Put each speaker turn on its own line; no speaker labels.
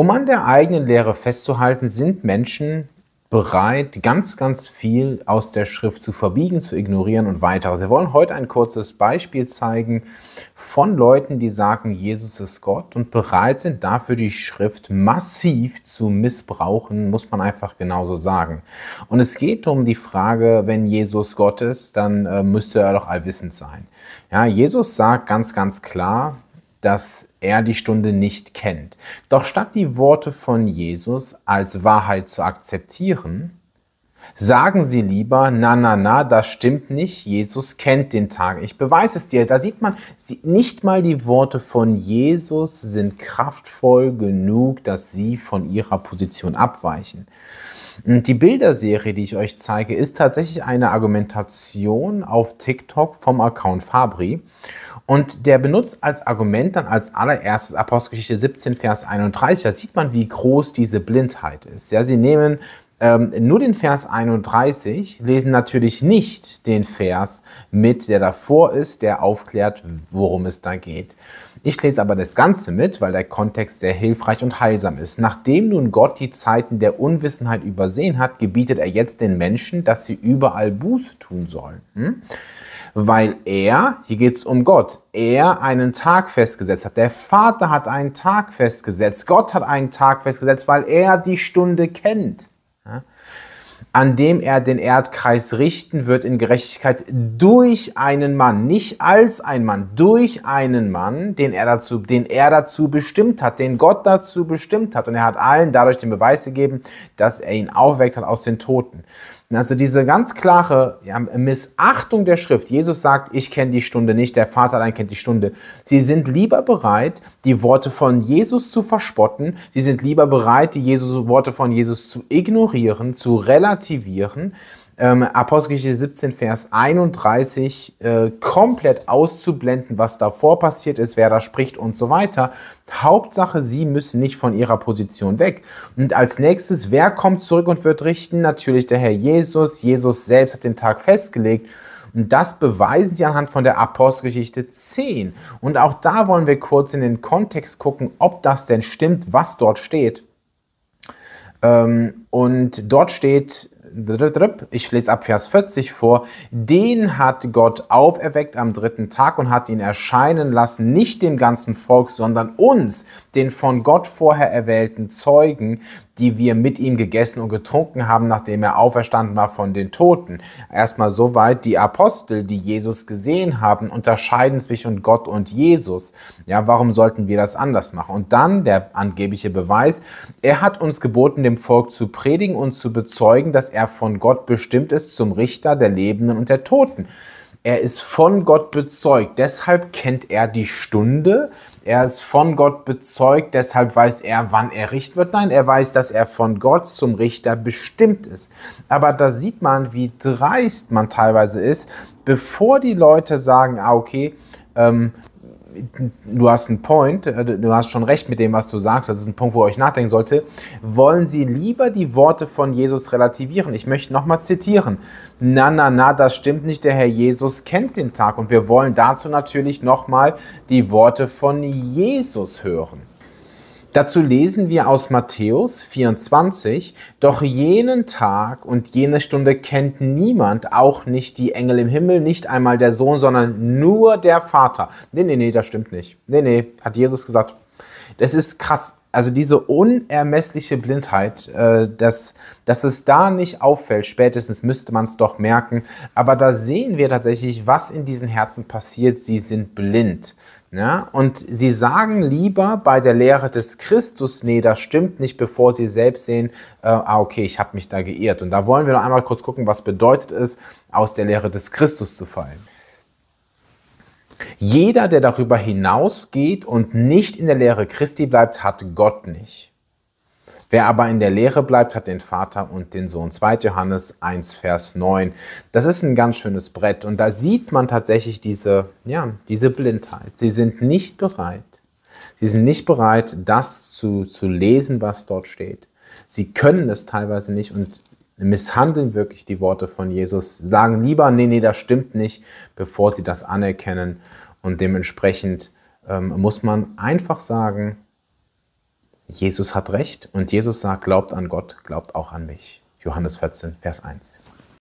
Um an der eigenen Lehre festzuhalten, sind Menschen bereit, ganz, ganz viel aus der Schrift zu verbiegen, zu ignorieren und weiter. Wir wollen heute ein kurzes Beispiel zeigen von Leuten, die sagen, Jesus ist Gott und bereit sind, dafür die Schrift massiv zu missbrauchen, muss man einfach genauso sagen. Und es geht um die Frage, wenn Jesus Gott ist, dann äh, müsste er doch allwissend sein. Ja, Jesus sagt ganz, ganz klar, dass er die Stunde nicht kennt. Doch statt die Worte von Jesus als Wahrheit zu akzeptieren, sagen sie lieber, na, na, na, das stimmt nicht, Jesus kennt den Tag, ich beweise es dir. Da sieht man, nicht mal die Worte von Jesus sind kraftvoll genug, dass sie von ihrer Position abweichen. Hm, die Bilderserie, die ich euch zeige, ist tatsächlich eine Argumentation auf TikTok vom Account Fabri. Und der benutzt als Argument dann als allererstes Apostelgeschichte 17, Vers 31. Da sieht man, wie groß diese Blindheit ist. Ja, sie nehmen ähm, nur den Vers 31, lesen natürlich nicht den Vers mit, der davor ist, der aufklärt, worum es da geht. Ich lese aber das Ganze mit, weil der Kontext sehr hilfreich und heilsam ist. Nachdem nun Gott die Zeiten der Unwissenheit übersehen hat, gebietet er jetzt den Menschen, dass sie überall Buße tun sollen. Hm? Weil er, hier geht es um Gott, er einen Tag festgesetzt hat. Der Vater hat einen Tag festgesetzt. Gott hat einen Tag festgesetzt, weil er die Stunde kennt ja, an dem er den Erdkreis richten wird in Gerechtigkeit durch einen Mann, nicht als ein Mann, durch einen Mann, den er dazu, den er dazu bestimmt hat, den Gott dazu bestimmt hat. Und er hat allen dadurch den Beweis gegeben, dass er ihn aufweckt hat aus den Toten. Also diese ganz klare Missachtung der Schrift. Jesus sagt, ich kenne die Stunde nicht, der Vater allein kennt die Stunde. Sie sind lieber bereit, die Worte von Jesus zu verspotten. Sie sind lieber bereit, die Jesus, Worte von Jesus zu ignorieren, zu relativieren ähm, Apostelgeschichte 17, Vers 31 äh, komplett auszublenden, was davor passiert ist, wer da spricht und so weiter. Hauptsache, sie müssen nicht von ihrer Position weg. Und als nächstes, wer kommt zurück und wird richten? Natürlich der Herr Jesus. Jesus selbst hat den Tag festgelegt. Und das beweisen sie anhand von der Apostelgeschichte 10. Und auch da wollen wir kurz in den Kontext gucken, ob das denn stimmt, was dort steht. Ähm, und dort steht, ich lese ab Vers 40 vor, den hat Gott auferweckt am dritten Tag und hat ihn erscheinen lassen, nicht dem ganzen Volk, sondern uns, den von Gott vorher erwählten Zeugen, die wir mit ihm gegessen und getrunken haben, nachdem er auferstanden war von den Toten. Erstmal soweit, die Apostel, die Jesus gesehen haben, unterscheiden zwischen Gott und Jesus. Ja, warum sollten wir das anders machen? Und dann der angebliche Beweis, er hat uns geboten, dem Volk zu predigen und zu bezeugen, dass er von Gott bestimmt ist zum Richter der Lebenden und der Toten. Er ist von Gott bezeugt, deshalb kennt er die Stunde. Er ist von Gott bezeugt, deshalb weiß er, wann er Richt wird. Nein, er weiß, dass er von Gott zum Richter bestimmt ist. Aber da sieht man, wie dreist man teilweise ist, bevor die Leute sagen, ah, okay, ähm, du hast einen Point, äh, du hast schon recht mit dem, was du sagst, das ist ein Punkt, wo ich nachdenken sollte, wollen sie lieber die Worte von Jesus relativieren. Ich möchte nochmal zitieren. Na, na, na, das stimmt nicht, der Herr Jesus kennt den Tag und wir wollen dazu natürlich nochmal die Worte von Jesus hören. Dazu lesen wir aus Matthäus 24, Doch jenen Tag und jene Stunde kennt niemand, auch nicht die Engel im Himmel, nicht einmal der Sohn, sondern nur der Vater. Nee, nee, nee, das stimmt nicht. Nee, nee, hat Jesus gesagt. Das ist krass also diese unermessliche Blindheit, äh, dass, dass es da nicht auffällt, spätestens müsste man es doch merken. Aber da sehen wir tatsächlich, was in diesen Herzen passiert. Sie sind blind. Ja? Ne? Und sie sagen lieber bei der Lehre des Christus, nee, das stimmt nicht, bevor sie selbst sehen, äh, ah, okay, ich habe mich da geirrt. Und da wollen wir noch einmal kurz gucken, was bedeutet es, aus der Lehre des Christus zu fallen. Jeder, der darüber hinausgeht und nicht in der Lehre Christi bleibt, hat Gott nicht. Wer aber in der Lehre bleibt, hat den Vater und den Sohn. 2. Johannes 1, Vers 9. Das ist ein ganz schönes Brett und da sieht man tatsächlich diese, ja, diese Blindheit. Sie sind nicht bereit. Sie sind nicht bereit, das zu, zu lesen, was dort steht. Sie können es teilweise nicht und misshandeln wirklich die Worte von Jesus, sagen lieber, nee, nee, das stimmt nicht, bevor sie das anerkennen. Und dementsprechend ähm, muss man einfach sagen, Jesus hat recht und Jesus sagt, glaubt an Gott, glaubt auch an mich. Johannes 14, Vers 1.